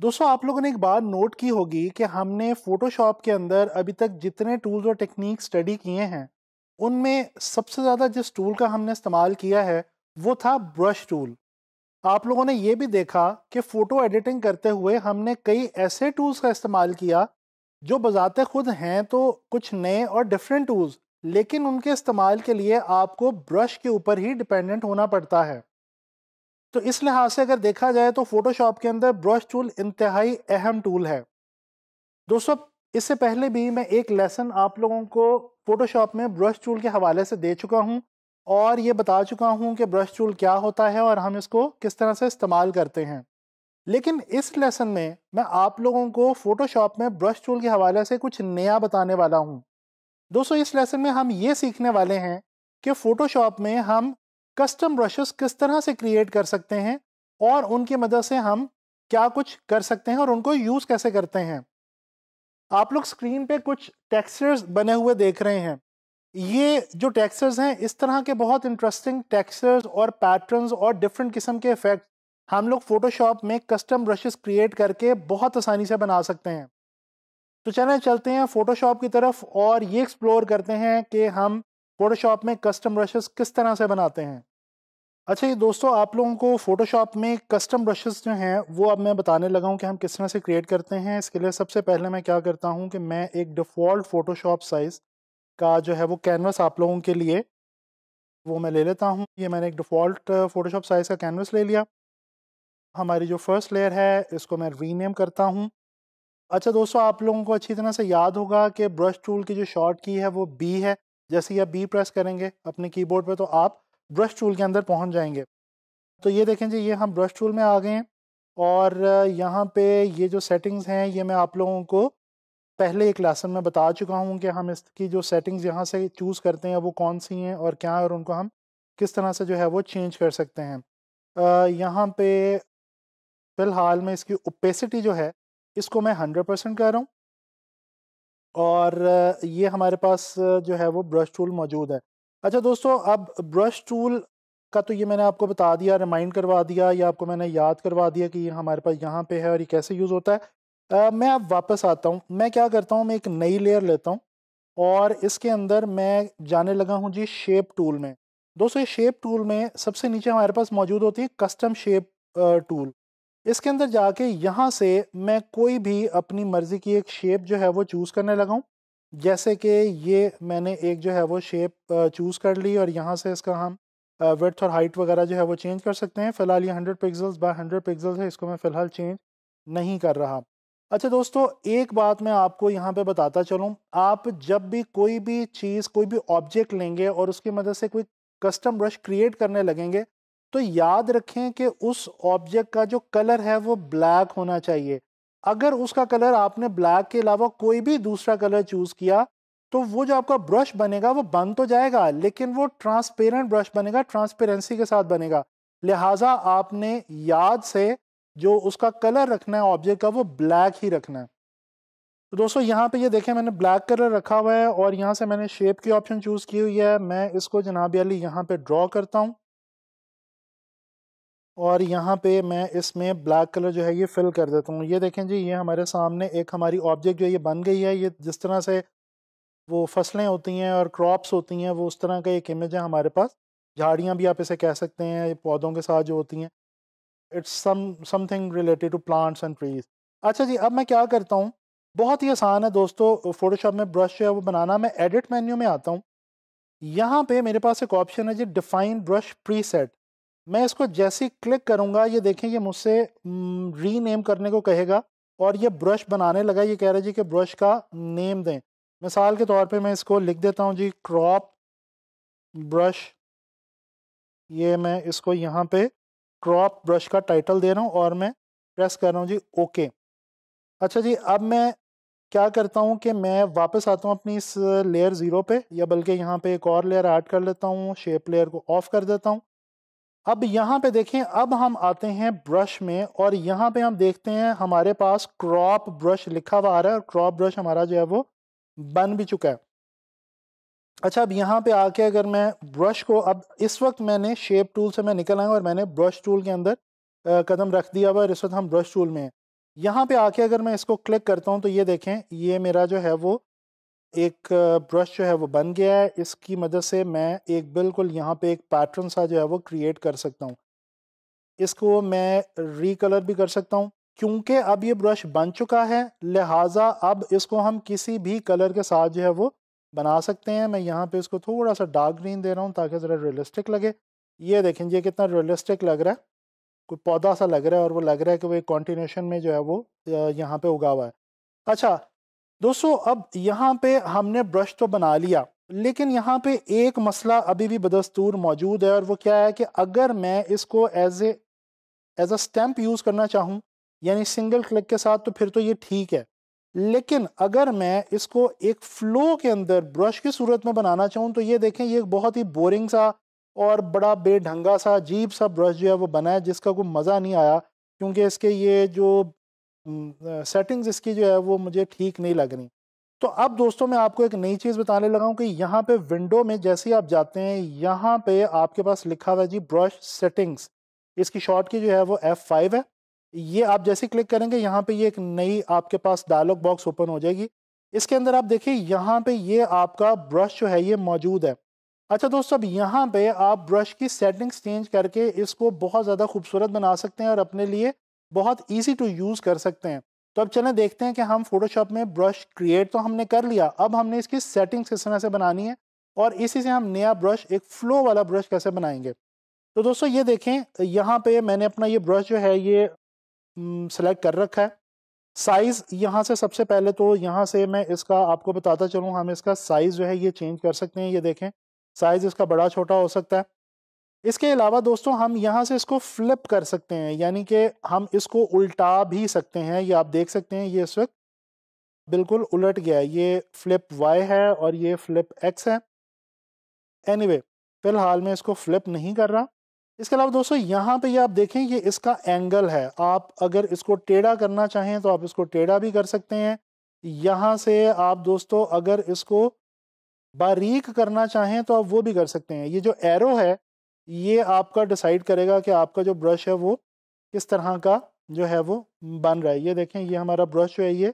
दोस्तों आप लोगों ने एक बार नोट की होगी कि हमने फ़ोटोशॉप के अंदर अभी तक जितने टूल्स और टेक्निक स्टडी किए हैं उनमें सबसे ज़्यादा जिस टूल का हमने इस्तेमाल किया है वो था ब्रश टूल आप लोगों ने ये भी देखा कि फ़ोटो एडिटिंग करते हुए हमने कई ऐसे टूल्स का इस्तेमाल किया जो बजाते खुद हैं तो कुछ नए और डिफरेंट टूल्स लेकिन उनके इस्तेमाल के लिए आपको ब्रश के ऊपर ही डिपेंडेंट होना पड़ता है तो इस लिहाज से अगर देखा जाए तो फोटोशॉप के अंदर ब्रश टूल इंतहाई अहम टूल है दोस्तों इससे पहले भी मैं एक लेसन आप लोगों को फोटोशॉप में ब्रश टूल के हवाले से दे चुका हूँ और ये बता चुका हूँ कि ब्रश टूल क्या होता है और हम इसको किस तरह से इस्तेमाल करते हैं लेकिन इस लेसन में मैं आप लोगों को फ़ोटोशॉप में ब्रश टूल के हवाले से कुछ नया बताने वाला हूँ दोस्तों इस लेसन में हम ये सीखने वाले हैं कि फ़ोटोशॉप में हम कस्टम ब्रशेस किस तरह से क्रिएट कर सकते हैं और उनकी मदद से हम क्या कुछ कर सकते हैं और उनको यूज़ कैसे करते हैं आप लोग स्क्रीन पे कुछ टेक्सचर्स बने हुए देख रहे हैं ये जो टेक्सचर्स हैं इस तरह के बहुत इंटरेस्टिंग टेक्सचर्स और पैटर्न्स और डिफरेंट किस्म के इफेक्ट हम लोग फोटोशॉप में कस्टम ब्रशेस क्रिएट करके बहुत आसानी से बना सकते हैं तो चलें चलते हैं फोटोशॉप की तरफ और ये एक्सप्लोर करते हैं कि हम फोटोशॉप में कस्टम ब्रशेस किस तरह से बनाते हैं अच्छा ये दोस्तों आप लोगों को फ़ोटोशॉप में कस्टम ब्रशेस जो हैं वो अब मैं बताने लगा हूँ कि हम किस तरह से क्रिएट करते हैं इसके लिए सबसे पहले मैं क्या करता हूँ कि मैं एक डिफ़ॉल्ट फ़ोटोशॉप साइज़ का जो है वो कैनवस आप लोगों के लिए वो मैं ले लेता हूँ ये मैंने एक डिफ़ॉल्ट फ़ोटोशॉप साइज़ का कैनवस ले लिया हमारी जो फर्स्ट लेयर है इसको मैं रीनेम करता हूँ अच्छा दोस्तों आप लोगों को अच्छी तरह से याद होगा कि ब्रश टूल की जो शॉर्ट की है वो बी है जैसे ही आप बी प्रेस करेंगे अपने कीबोर्ड पे तो आप ब्रश टूल के अंदर पहुंच जाएंगे तो ये देखें जी ये हम ब्रश टूल में आ गए हैं और यहाँ पे ये जो सेटिंग्स हैं ये मैं आप लोगों को पहले एक लेसन में बता चुका हूँ कि हम इसकी जो सेटिंग्स यहाँ से चूज़ करते हैं वो कौन सी हैं और क्या और उनको हम किस तरह से जो है वो चेंज कर सकते हैं यहाँ पे फ़िलहाल में इसकी ओपेसिटी जो है इसको मैं हंड्रेड परसेंट कह रहा हूँ और ये हमारे पास जो है वो ब्रश टूल मौजूद है अच्छा दोस्तों अब ब्रश टूल का तो ये मैंने आपको बता दिया रिमाइंड करवा दिया या आपको मैंने याद करवा दिया कि ये हमारे पास यहाँ पे है और ये कैसे यूज़ होता है आ, मैं अब वापस आता हूँ मैं क्या करता हूँ मैं एक नई लेयर लेता हूँ और इसके अंदर मैं जाने लगा हूँ जी शेप टूल में दोस्तों ये शेप टूल में सबसे नीचे हमारे पास मौजूद होती है कस्टम शेप टूल इसके अंदर जाके यहाँ से मैं कोई भी अपनी मर्ज़ी की एक शेप जो है वो चूज़ करने लगाऊँ जैसे कि ये मैंने एक जो है वो शेप चूज़ कर ली और यहाँ से इसका हम वर्थ और हाइट वगैरह जो है वो चेंज कर सकते हैं फ़िलहाल ये hundred pixels by hundred pixels है इसको मैं फ़िलहाल चेंज नहीं कर रहा अच्छा दोस्तों एक बात मैं आपको यहाँ पे बताता चलूँ आप जब भी कोई भी चीज़ कोई भी ऑब्जेक्ट लेंगे और उसकी मदद से कोई कस्टम ब्रश क्रिएट करने लगेंगे तो याद रखें कि उस ऑब्जेक्ट का जो कलर है वो ब्लैक होना चाहिए अगर उसका कलर आपने ब्लैक के अलावा कोई भी दूसरा कलर चूज़ किया तो वो जो आपका ब्रश बनेगा वो बंद तो जाएगा लेकिन वो ट्रांसपेरेंट ब्रश बनेगा ट्रांसपेरेंसी के साथ बनेगा लिहाजा आपने याद से जो उसका कलर रखना है ऑब्जेक्ट का वो ब्लैक ही रखना है तो दोस्तों यहाँ पे ये देखें मैंने ब्लैक कलर रखा हुआ है और यहाँ से मैंने शेप की ऑप्शन चूज़ की हुई है मैं इसको जनाब अली यहाँ पे ड्रॉ करता हूँ और यहाँ पे मैं इसमें ब्लैक कलर जो है ये फिल कर देता हूँ ये देखें जी ये हमारे सामने एक हमारी ऑब्जेक्ट जो ये बन गई है ये जिस तरह से वो फसलें होती हैं और क्रॉप्स होती हैं वो उस तरह का एक इमेज है हमारे पास झाड़ियाँ भी आप इसे कह सकते हैं पौधों के साथ जो होती हैं it's some something related to plants and trees अच्छा जी अब मैं क्या करता हूँ बहुत ही आसान है दोस्तों फोटोशॉप में ब्रश जो है वो बनाना मैं एडिट मेन्यू में आता हूँ यहाँ पे मेरे पास एक ऑप्शन है जी डिफाइन ब्रश प्रीसेट मैं इसको जैसे ही क्लिक करूँगा ये देखें ये मुझसे रीनेम करने को कहेगा और ये ब्रश बनाने लगा ये कह रहा जी कि ब्रश का नेम दें मिसाल के तौर पे मैं इसको लिख देता हूँ जी क्रॉप ब्रश ये मैं इसको यहाँ पे क्रॉप ब्रश का टाइटल दे रहा हूँ और मैं प्रेस कर रहा हूँ जी ओके अच्छा जी अब मैं क्या करता हूँ कि मैं वापस आता हूँ अपनी इस लेयर ज़ीरो पे या बल्कि यहाँ पे एक और लेयर ऐड कर लेता हूँ शेप लेयर को ऑफ़ कर देता हूँ अब यहाँ पे देखें अब हम आते हैं ब्रश में और यहाँ पे हम देखते हैं हमारे पास क्रॉप ब्रश लिखा हुआ आ रहा है और क्रॉप ब्रश हमारा जो है वो बन भी चुका है अच्छा अब यहाँ पे आके अगर मैं ब्रश को अब इस वक्त मैंने शेप टूल से मैं निकल आया और मैंने ब्रश टूल के अंदर आ, कदम रख दिया हुआ और इस वक्त हम ब्रश टूल में हैं यहाँ पे आके अगर मैं इसको क्लिक करता हूँ तो ये देखें ये मेरा जो है वो एक ब्रश जो है वो बन गया है इसकी मदद से मैं एक बिल्कुल यहाँ पे एक पैटर्न सा जो है वो क्रिएट कर सकता हूँ इसको मैं रिकलर भी कर सकता हूँ क्योंकि अब ये ब्रश बन चुका है लिहाजा अब इसको हम किसी भी कलर के साथ जो है वो बना सकते हैं मैं यहाँ पे इसको थोड़ा सा डार्क ग्रीन दे रहा हूँ ताकि ज़रा रियलिस्टिक लगे ये देखें ये कितना रियलिस्टिक लग रहा है कोई पौधा सा लग रहा है और वो लग रहा है कि वो एक कॉन्टीन्यूशन में जो है वो यहाँ पे उगा हुआ है अच्छा दोस्तों अब यहाँ पे हमने ब्रश तो बना लिया लेकिन यहाँ पे एक मसला अभी भी बदस्तूर मौजूद है और वो क्या है कि अगर मैं इसको as a as a stamp use करना चाहूँ यानी सिंगल क्लिक के साथ तो फिर तो ये ठीक है लेकिन अगर मैं इसको एक फ़्लो के अंदर ब्रश की सूरत में बनाना चाहूँ तो ये देखें ये बहुत ही बोरिंग सा और बड़ा बेढंगा सा अजीब सा ब्रश जो है वो बना है जिसका कोई मज़ा नहीं आया क्योंकि इसके ये जो सेटिंग्स इसकी जो है वो मुझे ठीक नहीं लग रही तो अब दोस्तों मैं आपको एक नई चीज़ बताने लगा हूँ कि यहाँ पे विंडो में जैसे ही आप जाते हैं यहाँ पे आपके पास लिखा हुआ है जी ब्रश सेटिंग्स इसकी शॉर्ट की जो है वो एफ़ फाइव है ये आप जैसे क्लिक करेंगे यहाँ पे ये एक नई आपके पास डायलॉग बॉक्स ओपन हो जाएगी इसके अंदर आप देखिए यहाँ पे ये आपका ब्रश जो है ये मौजूद है अच्छा दोस्तों अब यहाँ पर आप ब्रश की सेटिंग्स चेंज करके इसको बहुत ज़्यादा खूबसूरत बना सकते हैं और अपने लिए बहुत ईजी टू यूज़ कर सकते हैं तो अब चलें देखते हैं कि हम फोटोशॉप में ब्रश क्रिएट तो हमने कर लिया अब हमने इसकी सेटिंग्स किस तरह से बनानी है और इसी से हम नया ब्रश एक फ्लो वाला ब्रश कैसे बनाएंगे तो दोस्तों ये देखें यहाँ पे मैंने अपना ये ब्रश जो है ये सेलेक्ट कर रखा है साइज़ यहाँ से सबसे पहले तो यहाँ से मैं इसका आपको बताता चलूँ हम इसका साइज़ जो है ये चेंज कर सकते हैं ये देखें साइज़ इसका बड़ा छोटा हो सकता है इसके अलावा दोस्तों हम यहाँ से इसको फ्लिप कर सकते हैं यानी कि हम इसको उल्टा भी सकते हैं ये आप देख सकते हैं ये इस वक्त बिल्कुल उलट गया है ये फ्लिप वाई है और ये फ्लिप एक्स है एनी anyway, फिलहाल मैं इसको फ्लिप नहीं कर रहा इसके अलावा दोस्तों यहाँ पे ये आप देखें ये इसका एंगल है आप अगर इसको टेढ़ा करना चाहें तो आप इसको टेढ़ा भी कर सकते हैं यहाँ से आप दोस्तों अगर इसको बारीक करना चाहें तो आप वो भी कर सकते हैं ये जो एरो है ये आपका डिसाइड करेगा कि आपका जो ब्रश है वो किस तरह का जो है वो बन रहा है ये देखें ये हमारा ब्रश जो है ये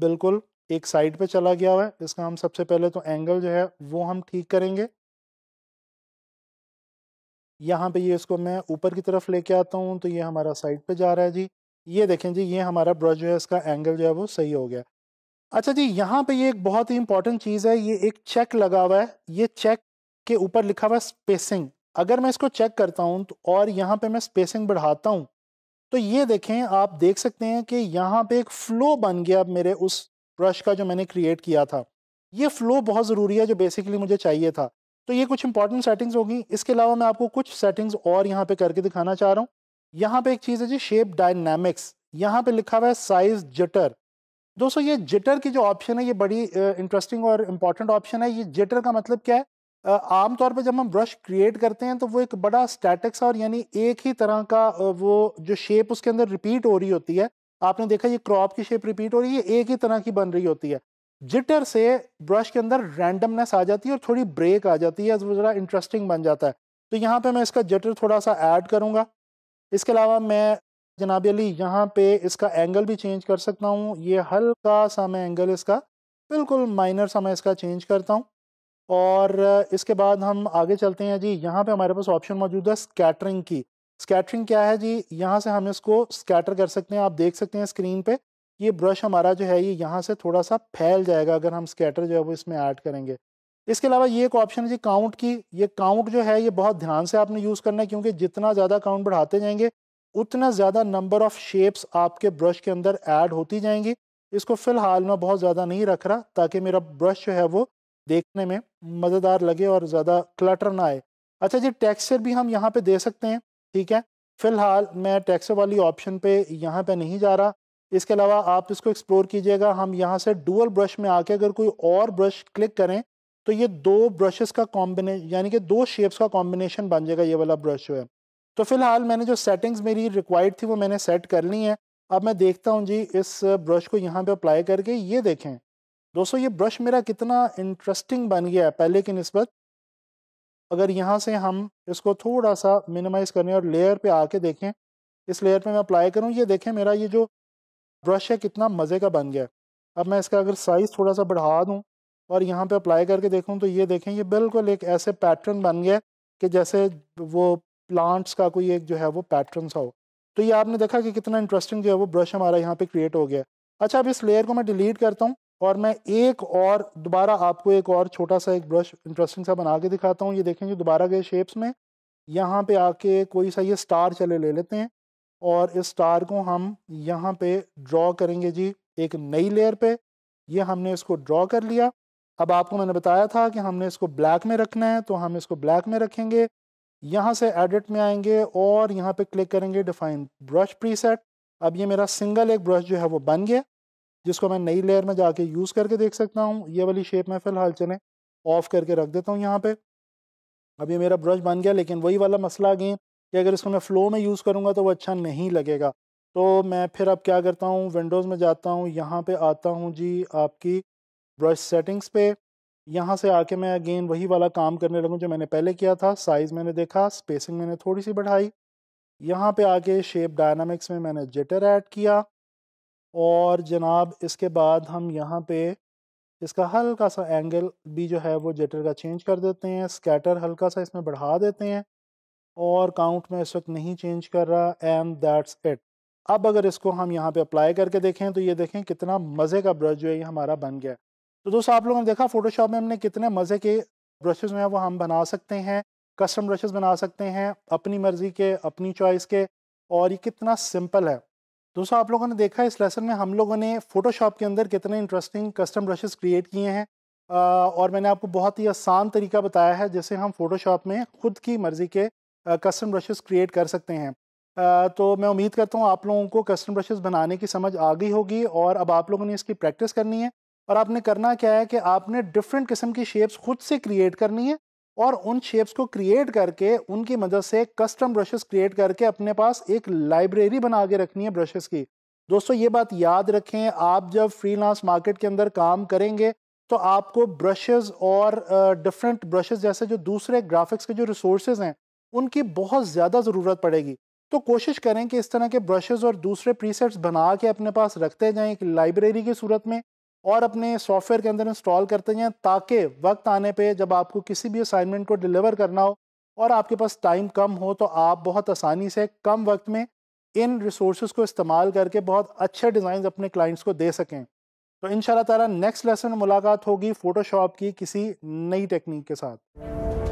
बिल्कुल एक साइड पे चला गया हुआ है इसका हम सबसे पहले तो एंगल जो है वो हम ठीक करेंगे यहाँ पे ये इसको मैं ऊपर की तरफ लेके आता हूँ तो ये हमारा साइड पे जा रहा है जी ये देखें जी ये हमारा ब्रश जो है इसका एंगल जो है वो सही हो गया अच्छा जी यहाँ पे ये एक बहुत ही इंपॉर्टेंट चीज़ है ये एक चेक लगा हुआ है ये चेक के ऊपर लिखा हुआ स्पेसिंग अगर मैं इसको चेक करता हूँ तो और यहाँ पे मैं स्पेसिंग बढ़ाता हूँ तो ये देखें आप देख सकते हैं कि यहाँ पे एक फ़्लो बन गया मेरे उस ब्रश का जो मैंने क्रिएट किया था ये फ़्लो बहुत ज़रूरी है जो बेसिकली मुझे चाहिए था तो ये कुछ इंपॉर्टेंट सेटिंग्स होगी इसके अलावा मैं आपको कुछ सेटिंग्स और यहाँ पे करके दिखाना चाह रहा हूँ यहाँ पे एक चीज़ है जी शेप डायनेमिक्स यहाँ पे लिखा हुआ है साइज जिटर दोस्तों ये जिटर की जो ऑप्शन है ये बड़ी इंटरेस्टिंग और इम्पॉर्टेंट ऑप्शन है ये जिटर का मतलब क्या है आमतौर पर जब हम ब्रश क्रिएट करते हैं तो वो एक बड़ा स्टैटिक सा और यानी एक ही तरह का वो जो शेप उसके अंदर रिपीट हो रही होती है आपने देखा ये क्रॉप की शेप रिपीट हो रही है एक ही तरह की बन रही होती है जिटर से ब्रश के अंदर रैंडमनेस आ जाती है और थोड़ी ब्रेक आ जाती है वो ज़रा इंटरेस्टिंग बन जाता है तो यहाँ पर मैं इसका जटर थोड़ा सा ऐड करूँगा इसके अलावा मैं जनाब अली यहाँ पे इसका एंगल भी चेंज कर सकता हूँ ये हल्का सा मैं एंगल इसका बिल्कुल माइनर सा मैं इसका चेंज करता हूँ और इसके बाद हम आगे चलते हैं जी यहाँ पे हमारे पास ऑप्शन मौजूद है स्कैटरिंग की स्कैटरिंग क्या है जी यहाँ से हम इसको स्कैटर कर सकते हैं आप देख सकते हैं स्क्रीन पे ये ब्रश हमारा जो है ये यहाँ से थोड़ा सा फैल जाएगा अगर हम स्कैटर जो है वो इसमें ऐड करेंगे इसके अलावा ये एक ऑप्शन है जी काउंट की ये काउंट जो है ये बहुत ध्यान से आपने यूज़ करना है क्योंकि जितना ज़्यादा काउंट बढ़ाते जाएंगे उतना ज़्यादा नंबर ऑफ़ शेप्स आपके ब्रश के अंदर ऐड होती जाएंगी इसको फ़िलहाल मैं बहुत ज़्यादा नहीं रख रहा ताकि मेरा ब्रश जो है वो देखने में मज़ेदार लगे और ज़्यादा क्लटर ना आए अच्छा जी टेक्सचर भी हम यहाँ पे दे सकते हैं ठीक है फ़िलहाल मैं टेक्सचर वाली ऑप्शन पे यहाँ पे नहीं जा रहा इसके अलावा आप इसको एक्सप्लोर कीजिएगा हम यहाँ से डुअल ब्रश में आके अगर कोई और ब्रश क्लिक करें तो ये दो ब्रशेस का कॉम्बिनेशन यानी कि दो शेप्स का कॉम्बिनेशन बन जाएगा ये वाला ब्रश जो है तो फिलहाल मैंने जो सेटिंग्स मेरी रिक्वायर्ड थी वो मैंने सेट कर ली है अब मैं देखता हूँ जी इस ब्रश को यहाँ पे अप्लाई करके ये देखें दोस्तों ये ब्रश मेरा कितना इंटरेस्टिंग बन गया है पहले की नस्बत अगर यहाँ से हम इसको थोड़ा सा मिनिमाइज़ करें और लेयर पे आके देखें इस लेयर पे मैं अप्लाई करूँ ये देखें मेरा ये जो ब्रश है कितना मज़े का बन गया है अब मैं इसका अगर साइज़ थोड़ा सा बढ़ा दूँ और यहाँ पे अप्लाई करके देखूँ तो ये देखें ये बिल्कुल एक ऐसे पैटर्न बन गया कि जैसे वो प्लांट्स का कोई एक जो है वो पैटर्न सा हो तो ये आपने देखा कि कितना इंटरेस्टिंग जो है वो ब्रश हमारा यहाँ पर क्रिएट हो गया अच्छा अब इस लेयर को मैं डिलीट करता हूँ और मैं एक और दोबारा आपको एक और छोटा सा एक ब्रश इंटरेस्टिंग सा बना के दिखाता हूँ ये देखेंगे दोबारा गए शेप्स में यहाँ पे आके कोई सा ये स्टार चले ले लेते हैं और इस स्टार को हम यहाँ पे ड्रॉ करेंगे जी एक नई लेयर पे ये हमने इसको ड्रॉ कर लिया अब आपको मैंने बताया था कि हमने इसको ब्लैक में रखना है तो हम इसको ब्लैक में रखेंगे यहाँ से एडिट में आएंगे और यहाँ पे क्लिक करेंगे डिफाइन ब्रश प्रीसेट अब ये मेरा सिंगल एक ब्रश जो है वो बन गया जिसको मैं नई लेयर में जाके यूज़ करके देख सकता हूँ ये वाली शेप में फ़िलहाल चले ऑफ़ करके रख देता हूँ यहाँ पे अब ये मेरा ब्रश बन गया लेकिन वही वाला मसला आ गया कि अगर इसको मैं फ़्लो में यूज़ करूँगा तो वो अच्छा नहीं लगेगा तो मैं फिर अब क्या करता हूँ विंडोज़ में जाता हूँ यहाँ पर आता हूँ जी आपकी ब्रश सेटिंग्स पे यहाँ से आके मैं अगेन वही वाला काम करने लगूँ जो मैंने पहले किया था साइज़ मैंने देखा स्पेसिंग मैंने थोड़ी सी बढ़ाई यहाँ पे आके शेप डायनामिक्स में मैंने जिटर ऐड किया और जनाब इसके बाद हम यहाँ पे इसका हल्का सा एंगल भी जो है वो जटर का चेंज कर देते हैं स्कैटर हल्का सा इसमें बढ़ा देते हैं और काउंट में इस वक्त नहीं चेंज कर रहा एंड दैट्स इट अब अगर इसको हम यहाँ पे अप्लाई करके देखें तो ये देखें कितना मज़े का ब्रश जो है ये हमारा बन गया तो दोस्तों आप लोगों ने देखा फोटोशॉप में हमने कितने मज़े के ब्रशेज़ हैं वो हम बना सकते हैं कस्टम ब्रशेज़ बना सकते हैं अपनी मर्ज़ी के अपनी चॉइस के और ये कितना सिंपल है दोस्तों आप लोगों ने देखा इस लेसन में हम लोगों ने फोटोशॉप के अंदर कितने इंटरेस्टिंग कस्टम ब्रशेस क्रिएट किए हैं और मैंने आपको बहुत ही आसान तरीका बताया है जैसे हम फोटोशॉप में खुद की मर्ज़ी के कस्टम ब्रशेस क्रिएट कर सकते हैं तो मैं उम्मीद करता हूँ आप लोगों को कस्टम ब्रशेस बनाने की समझ आ गई होगी और अब आप लोगों ने इसकी प्रैक्टिस करनी है और आपने करना क्या है कि आपने डिफरेंट किस्म की शेप्स खुद से क्रिएट करनी है और उन शेप्स को क्रिएट करके उनकी मदद से कस्टम ब्रशेस क्रिएट करके अपने पास एक लाइब्रेरी बना के रखनी है ब्रशेस की दोस्तों ये बात याद रखें आप जब फ्रीलांस मार्केट के अंदर काम करेंगे तो आपको ब्रशेस और डिफरेंट uh, ब्रशेस जैसे जो दूसरे ग्राफिक्स के जो रिसोर्सेज हैं उनकी बहुत ज़्यादा ज़रूरत पड़ेगी तो कोशिश करें कि इस तरह के ब्रशेस और दूसरे प्रीसेट्स बना के अपने पास रखते जाएं एक लाइब्रेरी की सूरत में और अपने सॉफ्टवेयर के अंदर इंस्टॉल करते हैं ताकि वक्त आने पे जब आपको किसी भी असाइनमेंट को डिलीवर करना हो और आपके पास टाइम कम हो तो आप बहुत आसानी से कम वक्त में इन रिसोर्स को इस्तेमाल करके बहुत अच्छे डिज़ाइन अपने क्लाइंट्स को दे सकें तो इन ताला नेक्स्ट लेसन मुलाकात होगी फ़ोटोशॉप की किसी नई टेक्निक के साथ